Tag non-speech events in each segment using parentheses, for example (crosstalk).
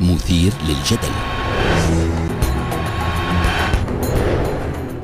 مثير للجدل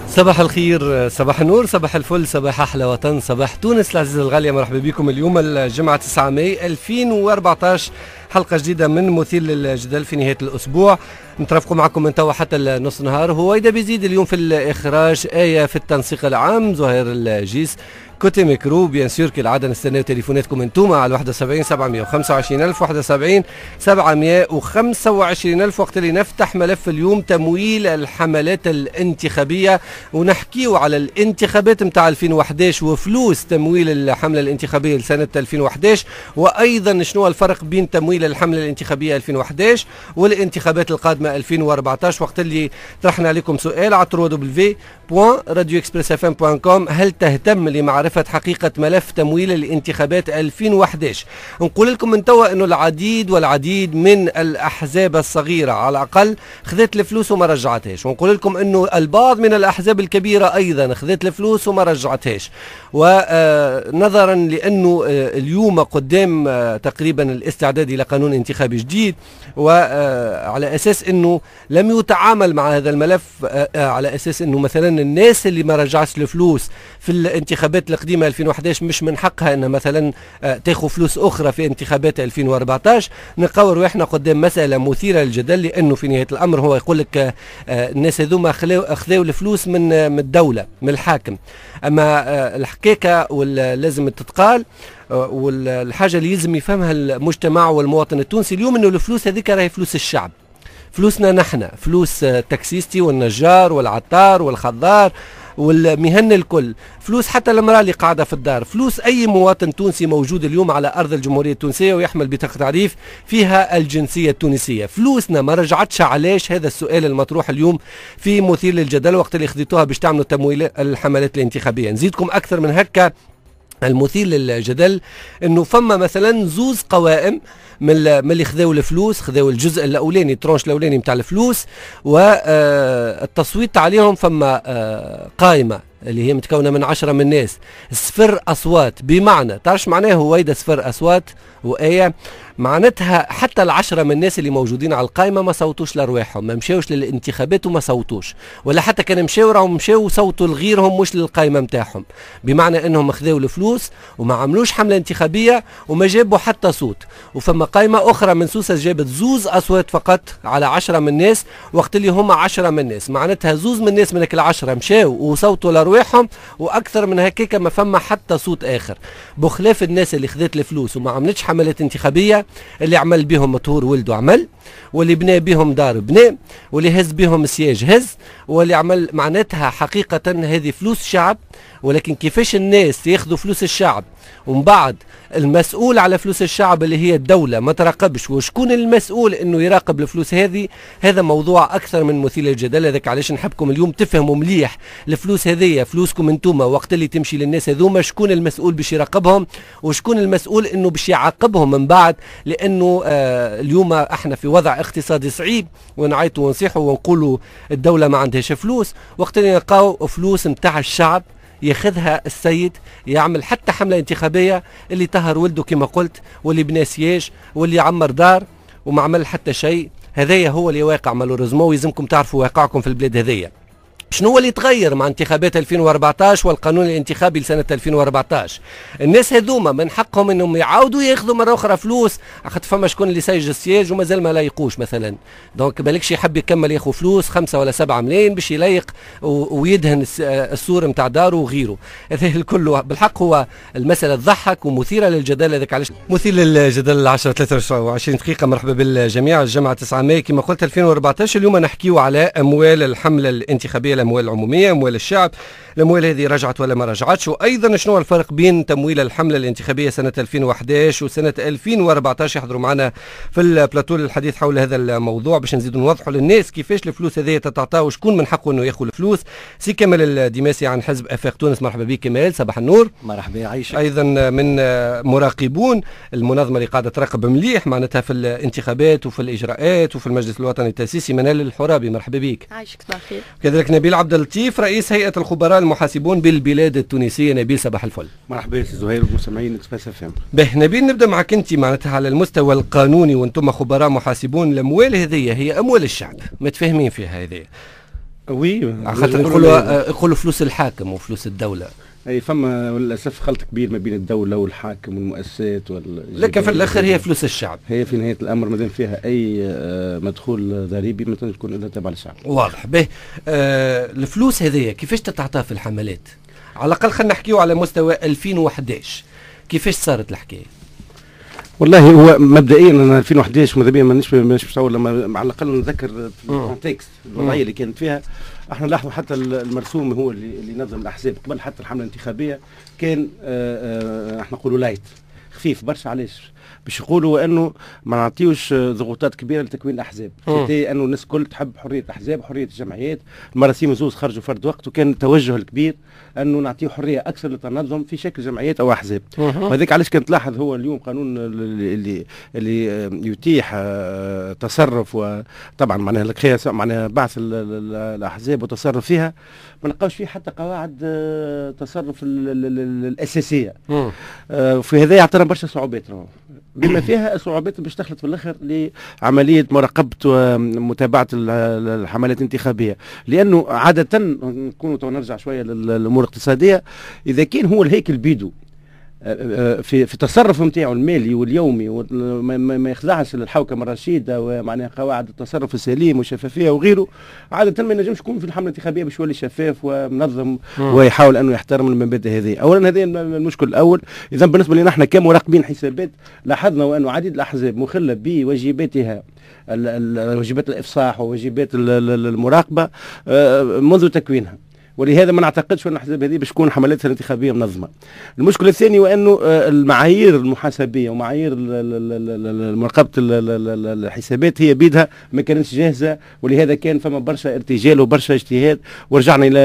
صباح الخير صباح النور صباح الفل صباح أحلى وطن صباح تونس العزيزة الغالية مرحبا بكم اليوم الجمعة 9 ماي 2014 حلقة جديدة من مثير للجدل في نهاية الأسبوع نترافقوا معكم من توا حتى نص نهار هويدا بيزيد اليوم في الإخراج آية في التنسيق العام زهير الجيس كوتي ميكرو بيان سور كالعاده نستناو تليفوناتكم انتوما على 71 725000 71 725000 وقت اللي نفتح ملف اليوم تمويل الحملات الانتخابيه ونحكيو على الانتخابات نتاع 2011 وفلوس تمويل الحمله الانتخابيه لسنه 2011 وايضا شنو الفرق بين تمويل الحمله الانتخابيه 2011 والانتخابات القادمه 2014 وقت اللي طرحنا عليكم سؤال على www.radioexpressfm.com هل تهتم لمعرفه معرفة حقيقة ملف تمويل الانتخابات 2011 نقول لكم من توا أنه العديد والعديد من الأحزاب الصغيرة على الأقل خذت الفلوس وما رجعتهاش ونقول لكم أنه البعض من الأحزاب الكبيرة أيضا خذت الفلوس وما رجعتهاش ونظرا آه، لأنه آه، اليوم قدام آه، تقريبا الاستعداد إلى قانون انتخابي جديد وعلى أساس أنه لم يتعامل مع هذا الملف على أساس أنه مثلا الناس اللي ما رجعش الفلوس في الانتخابات تقديمها 2011 مش من حقها ان مثلا آه، تاخذ فلوس اخرى في انتخابات 2014 نقاور واحنا قدام مساله مثيره للجدل لانه في نهايه الامر هو يقول لك آه، الناس هذوما اخذوا الفلوس من آه، من الدوله من الحاكم اما الحكاكه لازم تتقال والحاجه اللي يلزم يفهمها المجتمع والمواطن التونسي اليوم انه الفلوس هذيك راهي فلوس الشعب فلوسنا نحن فلوس تاكسيستي والنجار والعطار والخضار والمهن الكل فلوس حتى المرأة اللي قاعدة في الدار فلوس أي مواطن تونسي موجود اليوم على أرض الجمهورية التونسية ويحمل بطاقة تعريف فيها الجنسية التونسية فلوسنا ما رجعتش علاش هذا السؤال المطروح اليوم في مثير للجدل وقت اللي خذيتوها باش تعملوا تمويل الحملات الانتخابية نزيدكم أكثر من هكا المثير للجدل انه فما مثلا زوز قوائم من اللي خذاو الفلوس خذاو الجزء الاولاني الترونش الاولاني نتاع الفلوس والتصويت آه، عليهم فما آه، قائمه اللي هي متكونه من عشرة من الناس صفر اصوات بمعنى تعرفش معناه هويدا صفر اصوات وآية معناتها حتى العشرة من الناس اللي موجودين على القائمة ما صوتوش لأرواحهم ما مشاوش للانتخابات وما صوتوش ولا حتى كان مشاو راهم مشاو صوتوا لغيرهم مش للقائمة نتاعهم بمعنى أنهم خذوا الفلوس وما عملوش حملة انتخابية وما جابوا حتى صوت وفما قائمة أخرى من سوسة جابت زوز أصوات فقط على عشرة من الناس وقت اللي هما عشرة من الناس معناتها زوز من الناس من العشرة مشاو وصوتوا لأرواحهم وأكثر من هكاك ما فما حتى صوت آخر بخلاف الناس اللي خذت الفلوس وما عملتش حملات انتخابيه اللي عمل بهم مطهور ولده عمل واللي بنى بهم دار بنى واللي هز بهم سياج هز واللي عمل معناتها حقيقه هذه فلوس شعب ولكن كيفاش الناس ياخذوا فلوس الشعب ومن بعد المسؤول على فلوس الشعب اللي هي الدولة ما تراقبش وشكون المسؤول انه يراقب الفلوس هذه هذا موضوع اكثر من مثير للجدل هذاك علاش نحبكم اليوم تفهموا مليح الفلوس هذه فلوسكم انتوما وقت اللي تمشي للناس هذوما شكون المسؤول باش يراقبهم وشكون المسؤول انه باش يعاقبهم من بعد لانه آه اليوم احنا في وضع اقتصادي صعيب ونعيطوا ونصيحوا ونقولوا الدولة ما عندهاش فلوس وقت اللي نلقاو فلوس نتاع الشعب ياخذها السيد يعمل حتى حملة انتخابية اللي طهر ولده كما قلت واللي بناسياش واللي عمر دار وما عمل حتى شيء هذايا هو اللي واقع مالوريزمون ويلزمكم تعرفوا واقعكم في البلاد هذيا شنو هو اللي تغير مع انتخابات 2014 والقانون الانتخابي لسنه 2014 الناس هذوما من حقهم انهم يعاودوا ياخذوا مره اخرى فلوس خاطر فما شكون اللي سايج السياج ومازال ما لايقوش مثلا دونك بالكش يحب يكمل ياخذ فلوس خمسة ولا سبعة ملايين باش يليق ويدهن السور نتاع داره وغيره (laughs) هذا الكل بالحق هو المساله تضحك ومثيره للجدل هذاك علاش مثير للجدل 10 23 دقيقه مرحبا بالجميع الجمعه 9 ماي كما قلت 2014 اليوم نحكيو على اموال الحمله الانتخابيه الاموال العموميه اموال الشعب الاموال هذه رجعت ولا ما رجعتش وايضا شنو الفرق بين تمويل الحمله الانتخابيه سنه 2011 وسنه 2014 يحضروا معنا في البلاتو للحديث حول هذا الموضوع باش نزيدوا نوضحوا للناس كيفاش الفلوس هذه تتعطى وشكون من حقه انه ياخذ الفلوس سي كمال الدماسي عن حزب افاق تونس مرحبا بك كمال صباح النور مرحبا يعيشك ايضا من مراقبون المنظمه اللي قاعده تراقب مليح معناتها في الانتخابات وفي الاجراءات وفي المجلس الوطني التاسيسي منال الحرابي مرحبا بك عايشك بخير كذلك نبيل نبيل عبد اللطيف رئيس هيئه الخبراء المحاسبون بالبلاد التونسيه نبيل صباح الفل مرحبا سي زهير والمستمعين اكسبريس اف ام به نبيل نبدا معك انت معناتها على المستوى القانوني وانتم خبراء محاسبون الاموال هذه هي اموال الشعب متفاهمين فيها هذه وي خاطر نقولوا نقولوا آه، فلوس الحاكم وفلوس الدوله اي فما للاسف خلط كبير ما بين الدوله والحاكم والمؤسسات وال لكن في الاخر هي فلوس الشعب هي في نهايه الامر مادام فيها اي آه، مدخول ضريبي ما تكون الا تابعه للشعب واضح به آه، الفلوس هذيا كيفاش تتعطى في الحملات على الاقل خلينا نحكيو على مستوى 2011 كيفاش صارت الحكايه والله هو مبدئيا انا 2011 ماذا بيا مانيش مش لما على الاقل نذكر الكونتكست الوضعيه اللي كانت فيها احنا لاحظنا حتى المرسوم هو اللي نظم الاحزاب قبل حتى الحمله الانتخابيه كان آه، آه، احنا نقولوا لايت خفيف برشا علاش باش يقولوا انه ما نعطيوش ضغوطات كبيره لتكوين الاحزاب انه الناس الكل تحب حريه الاحزاب حريه الجمعيات المراسيم زوز خرجوا فرد وقت وكان التوجه الكبير انه نعطيه حريه اكثر للتنظم في شكل جمعيات او احزاب وهذاك علاش كنت تلاحظ هو اليوم قانون اللي اللي يتيح آه، تصرف وطبعا معناها القياس معناها بعث الاحزاب وتصرف فيها ما نلقاوش فيه حتى قواعد آه، تصرف الاساسيه آه، في هذا يعترم برشا صعوبات بما فيها الصعوبات باش تخلط في الاخر لعمليه مراقبه ومتابعه الحملات الانتخابيه لانه عاده نكونوا نرجع شويه للامور الاقتصاديه اذا كان هو الهيكل بيدو في في التصرف نتاعو المالي واليومي ما يخضعش للحوكمه الرشيده ومعناها قواعد التصرف السليم والشفافيه وغيره عاده ما ينجمش يكون في الحمله الانتخابيه باش يولي شفاف ومنظم ويحاول انه يحترم المبادئ هذه اولا هذا المشكل الاول اذا بالنسبه لنا احنا كمراقبين حسابات لاحظنا وانه عديد الاحزاب مخله بواجباتها واجبات الافصاح وواجبات المراقبه آه، منذ تكوينها ولهذا ما نعتقدش ان الاحزاب هذه باش تكون حملاتها الانتخابيه منظمه. المشكل الثاني هو انه المعايير المحاسبيه ومعايير مراقبه الحسابات هي بيدها ما كانتش جاهزه ولهذا كان فما برشا ارتجال وبرشا اجتهاد ورجعنا الى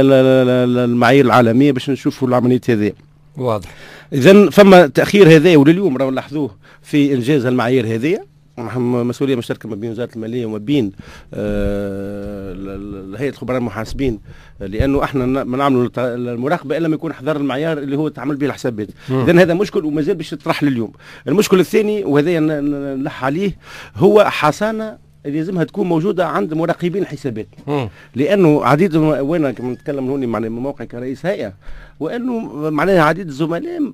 المعايير العالميه باش نشوفوا العمليه هذه. واضح. اذا فما تاخير هذا ولليوم راهو نلاحظوه في انجاز المعايير هذه نعم. مسؤوليه مشتركه ما بين وزاره الماليه وما بين آه، هيئه الخبراء المحاسبين لانه احنا ما نعملوا المراقبه الا ما يكون حضر المعيار اللي هو تعمل به الحسابات نعم. اذا هذا مشكل ومازال باش يطرح لليوم المشكل الثاني وهذا نلح عليه هو حصانه لازمها تكون موجوده عند مراقبين الحسابات لانه عديد وانا كما نتكلم هوني معناها من موقع كرئيس هيئه وانه معناها عديد الزملاء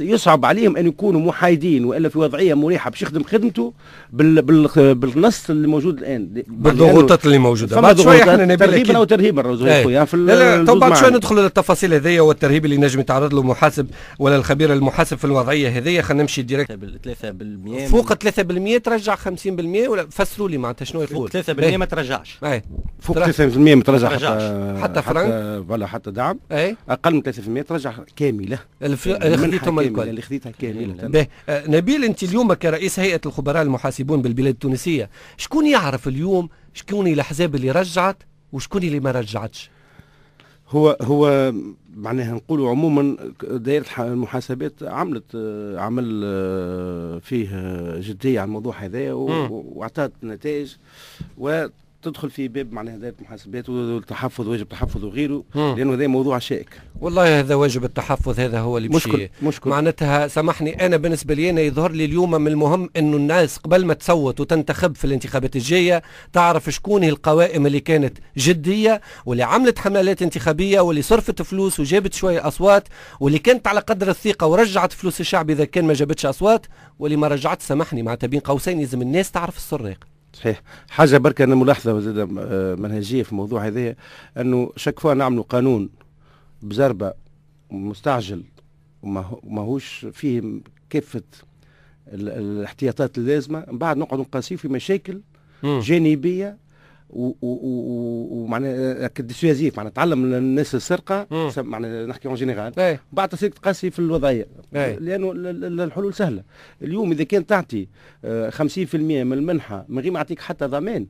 يصعب عليهم ان يكونوا محايدين والا في وضعيه مريحه باش يخدم خدمته بال بال بالنص اللي موجود الان بالضغوطات اللي موجوده بعد شويه احنا ترهيبا او ترهيبا إيه. خويا لا لا تو بعد شويه ندخل للتفاصيل هذيا والترهيب اللي نجم يتعرض له محاسب ولا الخبير المحاسب في الوضعيه هذيا خلينا نمشي ديريكت 3% فوق 3% ترجع 50% ولا فس فسروا لي معناتها شنو يقول 3% إيه. ما ترجعش اي فوق 3% ما ترجعش آه، حتى, حتى فرنك ولا حتى دعم اي اقل من 3% ترجع كامله الف... اللي خذيتهم الكل اللي خذيتها كامله إيه. آه، نبيل انت اليوم كرئيس هيئه الخبراء المحاسبون بالبلاد التونسيه شكون يعرف اليوم شكون الاحزاب اللي رجعت وشكون اللي ما رجعتش هو هو معناها نقولوا عموما دائره المحاسبات عملت آه، عمل آه، فيه جديه على الموضوع هذا واعطت نتائج تدخل في باب معناها دائره المحاسبات والتحفظ واجب التحفظ وغيره لانه هذا موضوع شائك والله هذا واجب التحفظ هذا هو اللي مشكل مشكل معناتها سامحني انا بالنسبه لي انا يظهر لي اليوم من المهم انه الناس قبل ما تصوت وتنتخب في الانتخابات الجايه تعرف شكون هي القوائم اللي كانت جديه واللي عملت حملات انتخابيه واللي صرفت فلوس وجابت شويه اصوات واللي كانت على قدر الثقه ورجعت فلوس الشعب اذا كان ما جابتش اصوات واللي ما رجعت سامحني معناتها بين قوسين لازم الناس تعرف السراق صحيح حاجه بركة انا ملاحظه زاد آه، منهجيه في الموضوع هذايا انه شك فوا نعملوا قانون بزربه مستعجل وماهوش فيه كافه الاحتياطات اللازمه من بعد نقعد نقاسيه في مشاكل جانبيه ومعنى آه، ديسوازيف معناها تعلم الناس السرقه معناها نحكي اون جينيرال بعد تصير تقاسي في الوضعيه لانه الحلول سهله اليوم اذا كان تعطي 50% آه، من المنحه من غير ما يعطيك حتى ضمان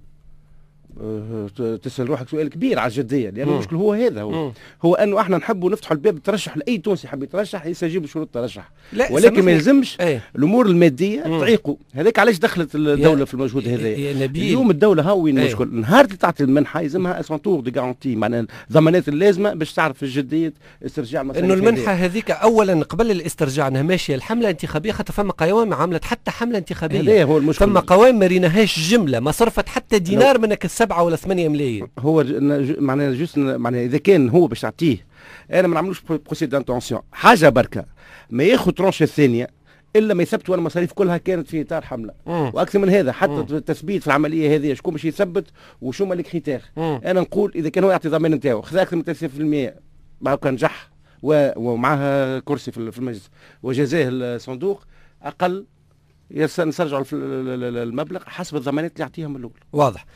تسال روحك سؤال كبير على الجديه لان يعني المشكل هو هذا هو هو انه احنا نحبوا نفتحوا الباب ترشح لاي تونسي حاب يترشح يستجيب شروط الترشح ولكن ما يلزمش ايه. الامور الماديه تعيقه هذاك علاش دخلت الدوله في المجهود هذا اليوم الدوله ها وين المشكل ايه. نهار اللي تعطي المنحه يلزمها سونتور دي غارونتي معناها الضمانات اللازمه باش تعرف الجديه استرجاع انه المنحه هذيك اولا قبل الاسترجاع انها ماشيه الحمله الانتخابيه خاطر فما قوام عملت حتى حمله انتخابيه هذا هو المشكل فما قوام ما جمله ما صرفت حتى دينار منك السنة سبعة ولا ثمانية ملايين هو معناها جوست معناها اذا كان هو باش تعطيه انا ما نعملوش بروسي دانتونسيون حاجه بركه ما ياخذ ترونش الثانيه الا ما يثبتوا المصاريف كلها كانت في اطار حمله مم. واكثر من هذا حتى مم. التثبيت في العمليه هذه شكون باش يثبت وشو مالك خيتاخ انا نقول اذا كان هو يعطي ضمان نتاعو خذا اكثر من 30% مع كان نجح ومعها كرسي في المجلس وجزاه الصندوق اقل نرجعوا المبلغ حسب الضمانات اللي يعطيهم الاول واضح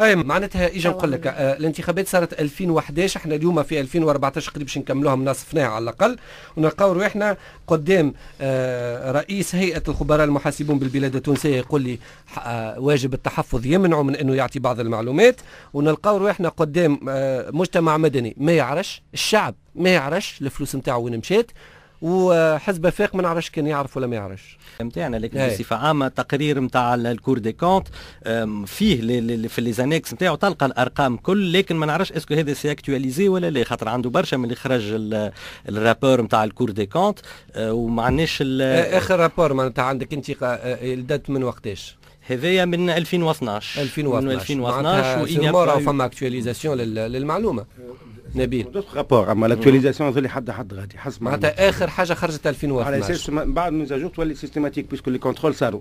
اي طيب، معناتها اجا نقول لك آه الانتخابات صارت 2011 احنا اليوم في 2014 قريب باش نكملوها من صفناها على الاقل ونلقاو روحنا قدام آه رئيس هيئه الخبراء المحاسبون بالبلاد التونسيه يقول لي آه واجب التحفظ يمنعه من انه يعطي بعض المعلومات ونلقاو روحنا قدام آه، مجتمع مدني ما يعرفش الشعب ما يعرفش الفلوس نتاعو وين مشات وحزب فاق ما نعرفش كان يعرف ولا ما يعرفش نتاعنا لكن بصفه عامه تقرير نتاع الكور دي كونت فيه لي لي في لي زانكس نتاعو تلقى الارقام كل لكن ما نعرفش اسكو هذا سي اكتواليزي ولا لا خاطر عنده برشا من اللي خرج الرابور نتاع الكور دي كونت أه، وما عندناش أه، اخر رابور معناتها عندك انت آه، دات من وقتاش هذايا من 2012 2012 من 2012 معناتها فما اكتواليزاسيون للمعلومه نبيل رابور اما لاكتواليزاسيون اللي حد حد غادي حسب معناتها اخر حاجه خرجت 2012 على اساس بعد زاجور تولي سيستيماتيك بيسكو لي كونترول صاروا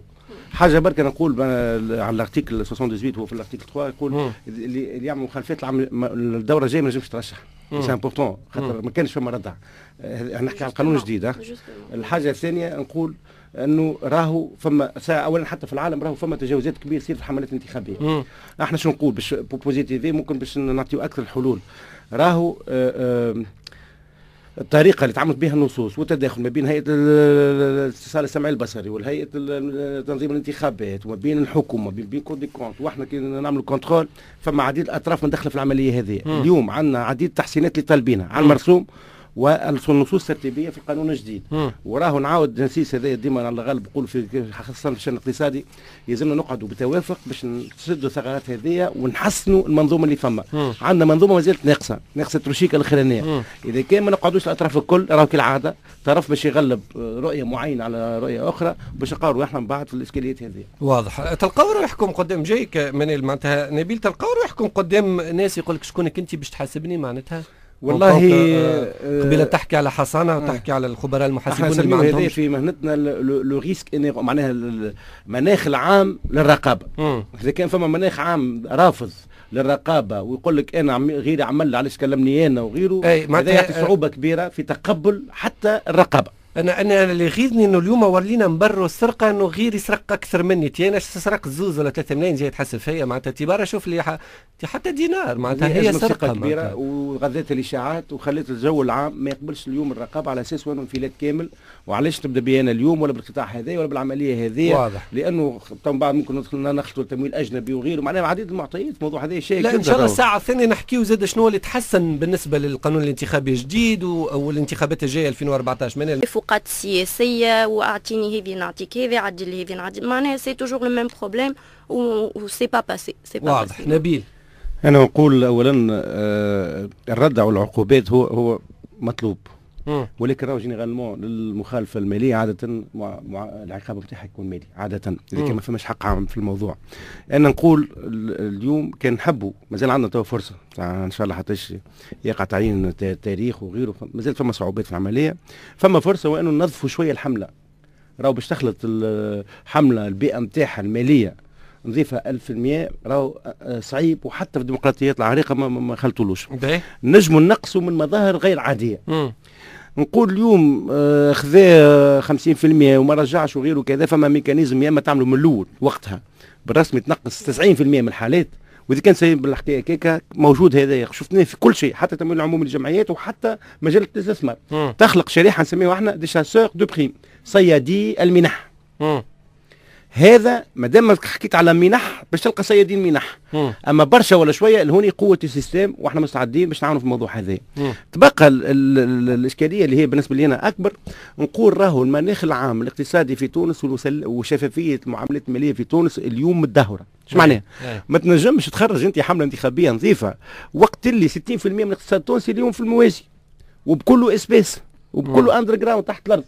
حاجه برك نقول على الارتيكل 78 هو في الارتيكل 3 يقول اللي يعمل مخالفات الدوره الجايه ما ينجمش ترشح سي امبورتون خاطر ما كانش فما ردع نحكي على القانون الجديد الحاجه الثانيه نقول انه راهو فما اولا حتى في العالم راهو فما تجاوزات كبيره تصير في الحملات الانتخابيه احنا شنو نقول باش بوزيتيفي ممكن باش نعطيو اكثر الحلول راهو آه، آه، الطريقه اللي تعملت بها النصوص والتداخل ما بين هيئه الاتصال السمعي البصري والهيئه تنظيم الانتخابات وما بين الحكومه وما بين كود دي كونت واحنا كي نعملوا كونترول فما عديد الاطراف مدخله في العمليه هذه اليوم عندنا عديد التحسينات اللي طالبينها على المرسوم والنصوص الترتيبيه في القانون الجديد وراه نعاود نسيس هذايا ديما على الغالب نقول في خاصه في الشان الاقتصادي يلزمنا نقعدوا بتوافق باش نسدوا الثغرات هذيا ونحسنوا المنظومه اللي فما عندنا منظومه مازالت ناقصه ناقصه تروشيكا الاخرانيه اذا كان ما نقعدوش الاطراف الكل راهو كالعاده طرف باش يغلب رؤيه معينه على رؤيه اخرى باش نقاروا احنا من بعد في الاشكاليات هذه واضح تلقاو روحكم قدام جايك من معناتها نبيل تلقاو روحكم قدام ناس يقول لك شكونك انت باش تحاسبني معناتها والله آه، آه، قبيله تحكي على حصانه آه. وتحكي على الخبراء المحاسبون اللي ما في مهنتنا لو ريسك معناها المناخ العام للرقابه اذا كان فما مناخ عام رافض للرقابه ويقول لك انا غيري عمل علاش كلمني انا وغيره هذا يعطي صعوبه كبيره في تقبل حتى الرقابه انا انا اللي يغيظني انه اليوم ولينا نبروا السرقه انه غيري يسرق اكثر مني تي انا سرقت زوز ولا ثلاثه ملايين جاي تحسب فيا معناتها برا شوف لي حتى دينار معناتها هي سرقه كبيره وغذيت الاشاعات وخليت الجو العام ما يقبلش اليوم الرقابه على اساس وين انفلات كامل وعلاش تبدا بي انا اليوم ولا بالقطاع هذا ولا بالعمليه هذه واضح لانه من بعد ممكن ندخل نخلطوا تمويل اجنبي وغيره معناها عديد المعطيات الموضوع هذا شيء لا ان شاء الله الساعه الثانيه نحكيو زاد شنو اللي تحسن بالنسبه للقانون الانتخابي الجديد والانتخابات الجايه 2014 من الأوقات السياسية وأعطيني هذه نعطيك هذه عدل هذه نعدل معناها سي توجور لو ميم بروبليم و سي با باسي سي با واضح نبيل أنا أقول أولا آه، الردع والعقوبات هو هو مطلوب ولكن راهو جينيرالمون للمخالفه الماليه عاده مع مع العقاب نتاعها يكون مالي عاده اذا كان ما فماش حق عام في الموضوع انا نقول اليوم كان نحبوا مازال عندنا تو فرصه ان شاء الله حتى يقع تعيين تاريخ وغيره مازال فما صعوبات في العمليه فما فرصه وانه ننظفوا شويه الحمله راهو باش تخلط الحمله البيئه نتاعها الماليه نضيفها 1000% راهو آه، آه، صعيب وحتى في الديمقراطيات العريقه ما, ما خلطولوش نجموا نقصوا من مظاهر غير عاديه مم. نقول اليوم آه، خذاه 50% وما رجعش وغيره كذا فما ميكانيزم يا اما تعمله من الاول وقتها بالرسم تنقص 90% من الحالات واذا كان سيب بالحكايه كيكا موجود هذا شفناه في كل شيء حتى تمويل العمومي للجمعيات وحتى مجال الاستثمار تخلق شريحه نسميها احنا دي شاسور دو بريم صيادي المنح مم. هذا ما دام حكيت على منح باش تلقى صيادين منح اما برشا ولا شويه الهوني قوه السيستم واحنا مستعدين باش نعاونوا في الموضوع هذا تبقى الـ الـ الـ الاشكاليه اللي هي بالنسبه لي انا اكبر نقول راهو المناخ العام الاقتصادي في تونس وشفافيه المعاملات الماليه في تونس اليوم مدهوره ايش معناها؟ ما تنجمش تخرج انت حمله انتخابيه نظيفه وقت اللي 60% من الاقتصاد التونسي اليوم في الموازي وبكله اسباس وبكله اندر جراوند تحت الارض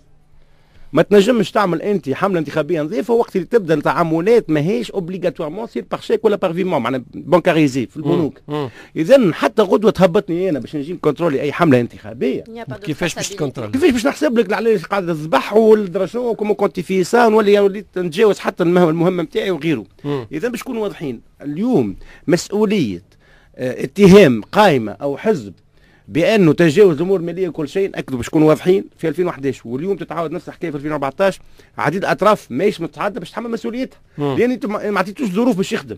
ما تنجمش تعمل انت حمله انتخابيه نظيفه وقت اللي تبدا تعاملات ماهيش اوبليغاتوارمون سير باغ شيك ولا باغ فيمون معناها بنكاريزي في البنوك اذا حتى غدوه تهبطني انا باش نجي نكونترول اي حمله انتخابيه كيفاش باش تكونترولي كيفاش باش نحسب لك علاش قاعد تذبح والدرا شنو كومون كنت في سان ولا وليت نتجاوز حتى المهمه نتاعي وغيره اذا باش نكونوا واضحين اليوم مسؤوليه آه، اتهام قائمه او حزب بانه تجاوز الامور الماليه وكل شيء ناكدوا باش نكونوا واضحين في 2011 واليوم تتعاود نفس الحكايه في 2014 عديد الاطراف ماهيش متعدده باش تحمل مسؤوليتها لان انت ما عطيتوش ظروف باش يخدم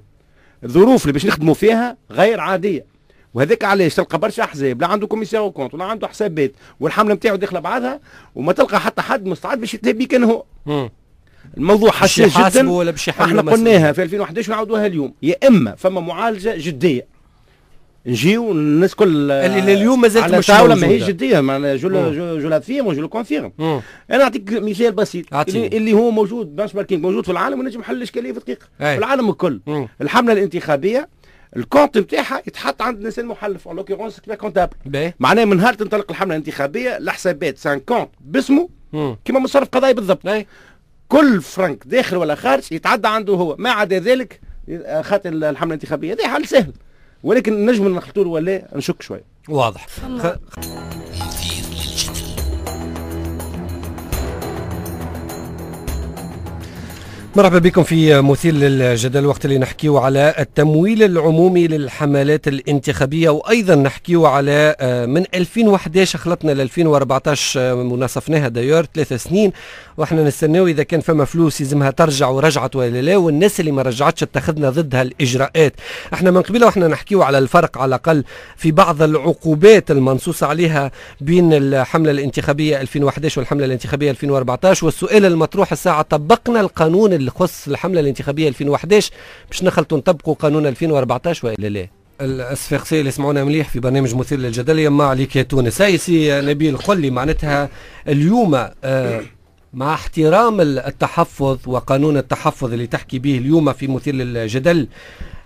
الظروف اللي باش نخدموا فيها غير عاديه وهذاك علاش تلقى برشا احزاب لا عنده كوميسيون كونت ولا عنده حسابات والحمله نتاعو داخله بعضها وما تلقى حتى حد مستعد باش يتلبي كان هو الموضوع حساس جدا ولا احنا قلناها في 2011 ونعاودوها اليوم يا اما فما معالجه جديه نجيو الناس كل اللي اليوم مازالت على طاوله ماهيش جديه معناها جو جو لافيرم وجو لو كونفيرم انا نعطيك مثال بسيط اللي, اللي هو موجود بنش ماركينغ موجود في العالم ونجم حل الاشكاليه في دقيقه في العالم الكل الحمله الانتخابيه الكونت نتاعها يتحط عند الانسان المحلف اون لوكيرونس كونتابل معناها من نهار تنطلق الحمله الانتخابيه الحسابات سان كونت باسمه كما مصرف قضايا بالضبط كل فرنك داخل ولا خارج يتعدى عنده هو ما عدا ذلك آه، خاطر الحمله الانتخابيه هذا حل سهل ولكن نجم نخلطوا ولا نشك شويه واضح خ... مرحبا بكم في مثير للجدل وقت اللي نحكيه على التمويل العمومي للحملات الانتخابية وأيضا نحكيه على آه، من 2011 خلطنا ل 2014 آه، مناصفناها دايور ثلاث سنين واحنا نستناو اذا كان فما فلوس يلزمها ترجع ورجعت ولا لا والناس اللي ما رجعتش اتخذنا ضدها الاجراءات احنا من قبيله واحنا نحكيو على الفرق على الاقل في بعض العقوبات المنصوص عليها بين الحمله الانتخابيه 2011 والحمله الانتخابيه 2014 والسؤال المطروح الساعه طبقنا القانون اللي خص الحمله الانتخابيه 2011 باش نخلطوا نطبقوا قانون 2014 ولا لا الاسفاقسي اللي سمعونا مليح في برنامج مثير للجدل يما عليك يا تونس هاي سي نبيل قل لي معناتها اليوم آه مع احترام التحفظ وقانون التحفظ اللي تحكي به اليوم في مثير للجدل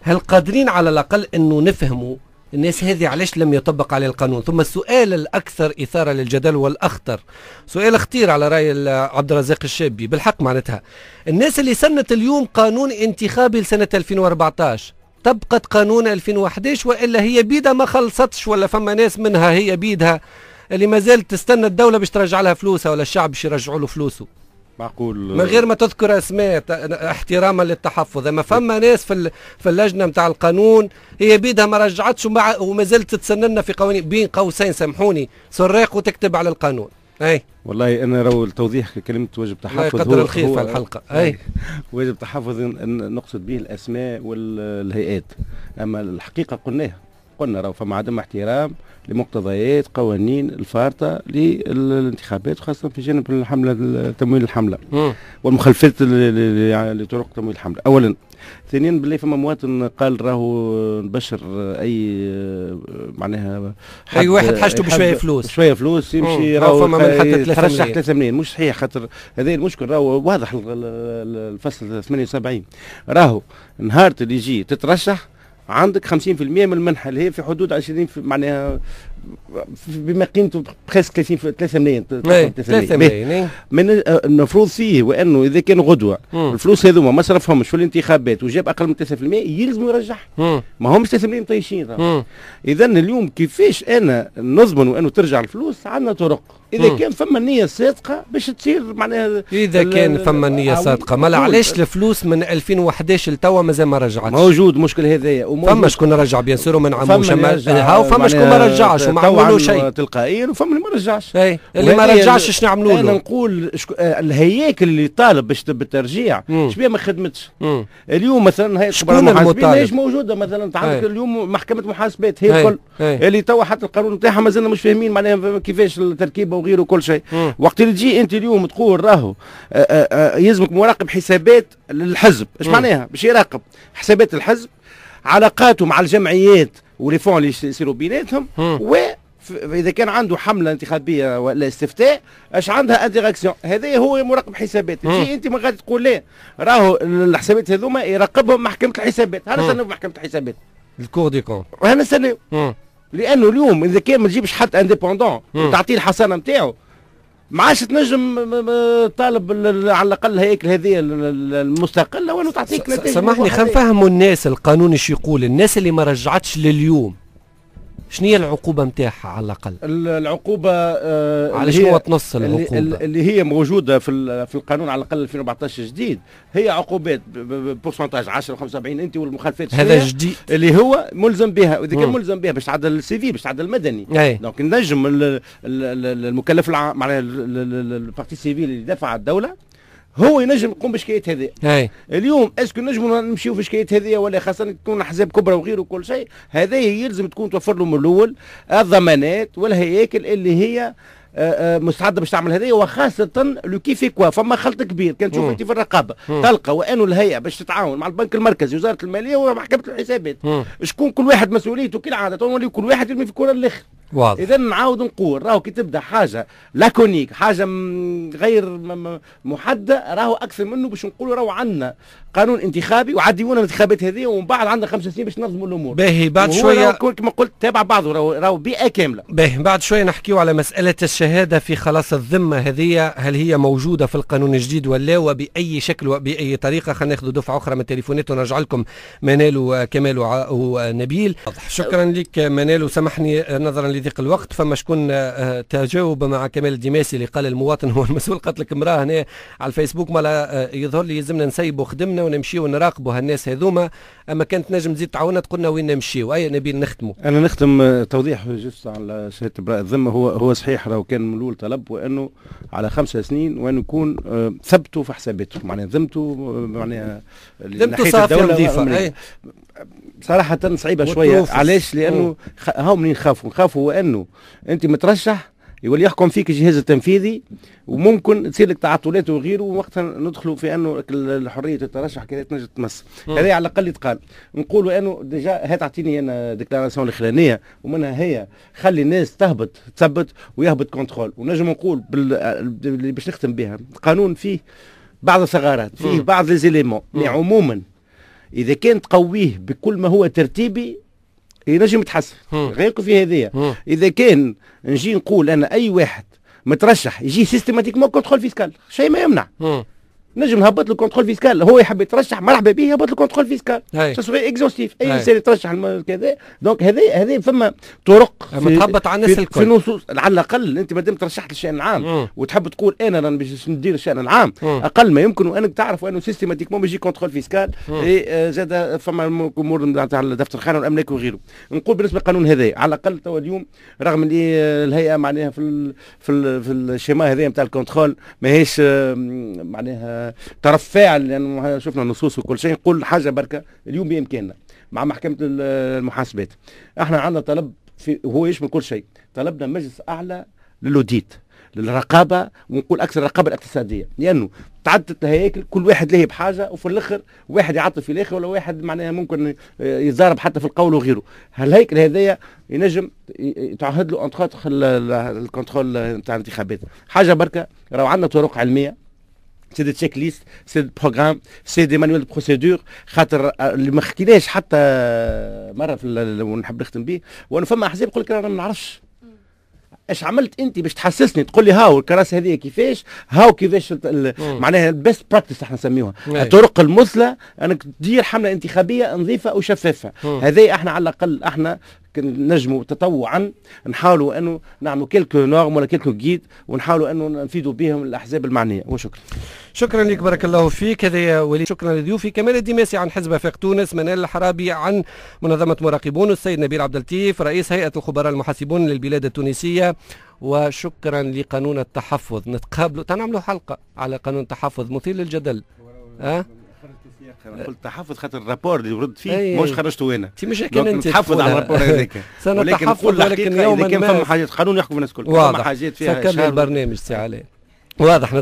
هل قادرين على الأقل أنه نفهموا الناس هذه علاش لم يطبق عليه القانون ثم السؤال الأكثر إثارة للجدل والأخطر سؤال خطير على رأي عبد الرزاق الشابي بالحق معناتها الناس اللي سنت اليوم قانون انتخابي لسنة 2014 طبقت قانون 2011 وإلا هي بيدها ما خلصتش ولا فما ناس منها هي بيدها اللي ما زالت تستنى الدوله باش ترجع لها فلوسها ولا الشعب باش يرجعوا له فلوسه معقول من غير ما تذكر اسماء احتراما للتحفظ اما فما ناس في في اللجنه نتاع القانون هي بيدها ما رجعتش ومع وما زالت تتسنن في قوانين بين قوسين سامحوني سراق وتكتب على القانون اي والله انا راهو التوضيح كلمه واجب تحفظ قدر الخير في الحلقه اي واجب تحفظ نقصد به الاسماء والهيئات اما الحقيقه قلناها قلنا راه فما عدم احترام لمقتضيات قوانين الفارطه للانتخابات خاصه في جانب الحمله تمويل الحمله والمخلفات لطرق تمويل الحمله اولا ثانيا بالله فما مواطن قال راهو نبشر اي معناها اي واحد حاجته بشويه فلوس بشويه فلوس يمشي راهو فما من حتى 3 3 ملايين مش صحيح خاطر هذا المشكل راهو واضح الفصل 78 راهو نهار اللي يجي تترشح عندك 50% من المنحه اللي هي في حدود 20 معناها بما قيمته بريسك 30 3 ملايين 3 ملايين إيه. من المفروض فيه وانه اذا كان غدوه الفلوس هذوما ما صرفهمش في الانتخابات وجاب اقل من 3% يلزم يرجعها ما همش 3 ملايين طايشين اذا اليوم كيفاش انا نضمن وانه ترجع الفلوس عندنا طرق اذا مم. كان فما نيه صادقه باش تصير معناها اذا كان فما نيه صادقه ما علاش الفلوس من 2011 لتوا مازال ما رجعتش موجود مشكل هذايا فما شكون رجع بيان سور وما نعموش فما شكون ما رجعش باش وما عملوا شيء تلقائيا وفما اللي ما رجعش اي اللي ما رجعش شنو عملوا له انا نقول شك... آه، الهياكل اللي طالب باش بالترجيع شبيه ما خدمتش اليوم مثلا هي شكون المطالب موجوده مثلا انت إيه. عندك اليوم محكمه محاسبات هي الكل إيه، إيه. اللي توا حتى القانون نتاعها مازلنا مش فاهمين معناها كيفاش التركيبه وغيره وكل شيء وقت اللي تجي انت اليوم تقول راهو آه، آه، يلزمك مراقب حسابات للحزب اش معناها باش يراقب حسابات الحزب علاقاته مع الجمعيات وليفون اللي يصيروا بيناتهم و اذا كان عنده حمله انتخابيه ولا استفتاء اش عندها انتراكسيون هذا هو مراقب حسابات تجي انت ما غادي تقول لا راهو الحسابات هذوما يراقبهم محكمه الحسابات هل نستناو محكمه الحسابات الكور دي كون هل نستناو لانه اليوم اذا كان ما تجيبش حد انديبوندون تعطيه الحصانه نتاعو ما عادش تنجم طالب على الاقل الهياكل هذه المستقله ولا تعطيك نتائج سامحني خلينا نفهموا الناس القانون ايش يقول الناس اللي ما رجعتش لليوم شنو هي العقوبه نتاعها على الاقل العقوبه آه على شنو تنص العقوبه اللي هي موجوده في في القانون على الاقل 2014 جديد هي عقوبات بورسنتاج 10 75 انت والمخالفات هذا جديد اللي هو ملزم بها واذا كان ملزم بها باش تعدل السيفي باش تعدل المدني دونك نجم المكلف العام معناها البارتي سيفيل اللي دفع الدوله هو ينجم يقوم بشكايه هذه اليوم اسكو نجموا نمشيو في شكايه هذه ولا خاصه تكون احزاب كبرى وغيره وكل شيء هذا يلزم تكون توفر له من الاول الضمانات والهياكل اللي هي آه، آه، مستعده باش تعمل هذايا وخاصه لو كيف كوا فما خلط كبير كان تشوف انت في الرقابه تلقى وانه الهيئه باش تتعاون مع البنك المركزي وزاره الماليه ومحكمه الحسابات شكون كل واحد مسؤوليته كالعاده تولي كل واحد يرمي في الكره الاخر واضح اذا نعاود نقول راهو كي تبدا حاجه لاكونيك حاجه غير محدده راهو اكثر منه باش نقولوا راهو عندنا قانون انتخابي وعديونا الانتخابات هذه ومن بعد عندنا خمس سنين باش ننظموا الامور باهي بعد شويه كما قلت تابع بعضه راهو راهو بيئه كامله باهي بعد شويه نحكيو على مساله الشهاده في خلاص الذمه هذه هل هي موجوده في القانون الجديد ولا وباي شكل وباي طريقه خلينا ناخذ دفعه اخرى من التليفونات ونرجع لكم منال وكمال ونبيل شكرا لك منال وسامحني نظرا لضيق الوقت فما شكون آه، تجاوب مع كمال الدماسي اللي قال المواطن هو (laughs) المسؤول لك امراه هنا على الفيسبوك مالا آه، يظهر لي يلزمنا نسيبوا خدمنا ونمشي ونراقبوا هالناس هذوما اما كانت نجم تزيد تعاوننا تقولنا وين نمشي واي نبيل نختموا انا نختم آه، توضيح جست على سيد براء الذمه هو هو صحيح لو كان من الاول طلب وانه على خمس سنين وانه يكون ثبتوا في حساباتهم معناها ذمته معناها ذمته صافيه نظيفه صراحة صعيبة شوية علاش لأنه آه. هاو منين نخافوا نخافوا هو أنه أنت مترشح يولي يحكم فيك الجهاز التنفيذي وممكن تصير لك تعطلات وغيره وقتها ندخلوا في انه الحريه الترشح كذا تنجم تمس هذا على الاقل يتقال نقولوا انه ديجا هي تعطيني انا ديكلاراسيون الاخرانيه ومنها هي خلي الناس تهبط تثبت ويهبط كنترول ونجم نقول اللي باش نختم بها القانون فيه بعض الثغرات فيه بعض ليزيليمون مي يعني عموما اذا كان تقويه بكل ما هو ترتيبي ينجم يتحسن غيرك في هذه اذا كان نجي نقول انا اي واحد مترشح يجي سيستماتيكمون كنترول فيسكال شيء ما يمنع مم. نجم نهبط له كونترول فيسكال هو يحب يترشح مرحبا به يهبط له كونترول فيسكال سوسوي اكزوستيف اي انسان يترشح كذا دونك هذا هذا فما طرق في تهبط على الناس الكل في نصوص على الاقل انت ما دام ترشحت للشان العام وتحب تقول انا راني باش ندير الشان العام اقل ما يمكن وانك تعرف انه سيستيماتيكمون بيجي كونترول فيسكال زاد آه، فما امور نتاع دفتر الخانه والاملاك وغيره نقول بالنسبه للقانون هذا على الاقل توا اليوم رغم اللي آه، الهيئه معناها في الـ في ال في الشيما هذا نتاع الكونترول ماهيش آه، معناها طرف فاعل لانه يعني شفنا النصوص وكل شيء نقول حاجه بركه اليوم بامكاننا مع محكمه المحاسبات احنا عندنا طلب في هو يشمل كل شيء طلبنا مجلس اعلى للاوديت للرقابه ونقول اكثر الرقابه الاقتصاديه لانه تعدت الهياكل كل واحد له بحاجه وفي الاخر واحد يعطل في الاخر ولا واحد معناها ممكن يتضارب حتى في القول وغيره الهيكل هذايا ينجم تعهد له انتخاب الكنترول نتاع الانتخابات حاجه بركه راه عندنا طرق علميه سي دي تشيك ليست سي دي بروغرام سي دي مانوال بروسيدور خاطر آه، اللي ما حكيناش حتى آه، مره في ونحب نختم به وانا فما احزاب يقول لك انا ما نعرفش اش عملت انت باش تحسسني تقول لي هاو الكراسه هذه كيفاش هاو كيفاش معناها البيست براكتس احنا نسميوها الطرق المثلى انك تدير حمله انتخابيه نظيفه وشفافه هذه احنا على الاقل احنا نجموا تطوعا نحاولوا انه نعملوا كيلكو نورم ولا كيلكو جيد ونحاولوا انه نفيدوا بهم الاحزاب المعنيه وشكرا شكرا لك بارك الله فيك هذا يا وليد شكرا لضيوفي كمال الدماسي عن حزب افاق تونس منال الحرابي عن منظمه مراقبون السيد نبيل عبد اللطيف رئيس هيئه الخبراء المحاسبون للبلاد التونسيه وشكرا لقانون التحفظ نتقابلوا تنعملوا حلقه على قانون التحفظ مثير للجدل أه؟ قلت تحفظ خاطر الرابور اللي ورد فيه أيه. مش خرجته انا مش كان انت تحفظ على الرابور هذاك (laughs) ولكن نقول ولكن يوما كان فما حاجات قانون يحكم الناس الكل فما حاجات فيها سكر البرنامج سي علي واضح